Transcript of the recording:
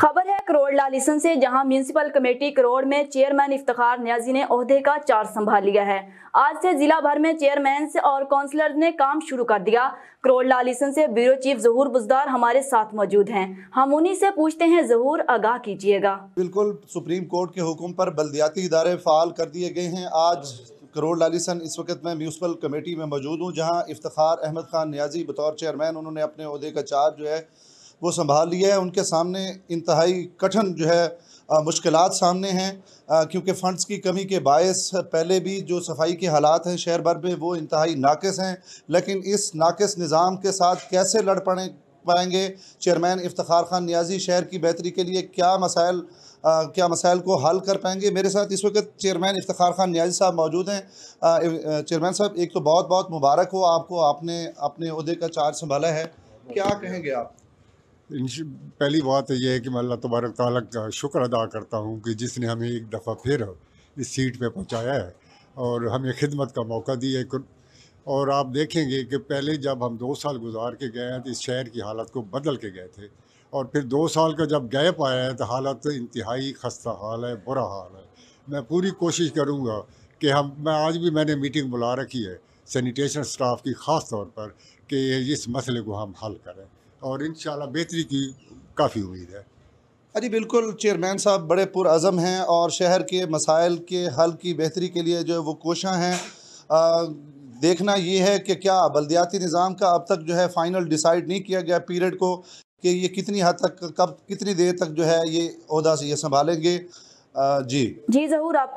खबर है करोड़ लालिसन से जहां म्यूनसिपल कमेटी करोड़ में चेयरमैन इफ्तार न्याजी ने अहदे का चार्ज संभाल लिया है आज से जिला भर में चेयरमैन और काउंसलर ने काम शुरू कर दिया करोड़ लालिसन से ब्यूरो चीफ जहूर बुजदार हमारे साथ मौजूद हैं हम उन्हीं से पूछते हैं जहूर आगाह कीजिएगा बिल्कुल सुप्रीम कोर्ट के हुक्म पर बल्दियाती इदारे फाल कर दिए गए हैं आज करोड़ लालिसन इस वक्त मैं म्यूनसिपल कमेटी में मौजूद हूँ जहाँ इफ्तार अहमद खान न्याजी बतौर चेयरमैन उन्होंने अपने अहदे का चार्ज जो है वो संभाल लिया है उनके सामने इंतहाई कठिन जो है मुश्किल सामने हैं क्योंकि फ़ंड्स की कमी के बायस पहले भी जो सफाई के हालात हैं शहर भर में वो इंतहाई नाकस हैं लेकिन इस नाकस निज़ाम के साथ कैसे लड़ पड़े पाएंगे चेयरमैन इफ्तार खान न्याजी शहर की बेहतरी के लिए क्या मसाइल क्या मसाइल को हल कर पाएंगे मेरे साथ इस वक्त चेयरमैन इफ्तार खान न्याजी साहब मौजूद हैं चेयरमैन साहब एक तो बहुत बहुत मुबारक हो आपको आपने अपने अहदे का चार्ज संभाला है क्या कहेंगे आप पहली बात यह है कि मैं अल्लाह तबारक ताली का शुक्र अदा करता हूँ कि जिसने हमें एक दफ़ा फिर इस सीट पर पहुँचाया है और हमें खिदमत का मौका दिया है और आप देखेंगे कि पहले जब हम दो साल गुजार के गए हैं तो इस शहर की हालत को बदल के गए थे और फिर दो साल का जब गैप आया है तो हालत इंतहाई खस्ता हाल है बुरा हाल है मैं पूरी कोशिश करूँगा कि हम मैं आज भी मैंने मीटिंग बुला रखी है सैनिटेशन स्टाफ की ख़ास तौर पर कि इस मसले को हम हल करें और इन बेहतरी की काफ़ी उम्मीद है अजी हाँ बिल्कुल चेयरमैन साहब बड़े पुरम हैं और शहर के मसाइल के हल की बेहतरी के लिए जो है वो कोशाँ हैं देखना ये है कि क्या बल्दियाती निज़ाम का अब तक जो है फ़ाइनल डिसाइड नहीं किया गया पीरियड को कि ये कितनी हद तक कब कितनी देर तक जो है ये अहदा से ये संभालेंगे जी जी ज़रूर आप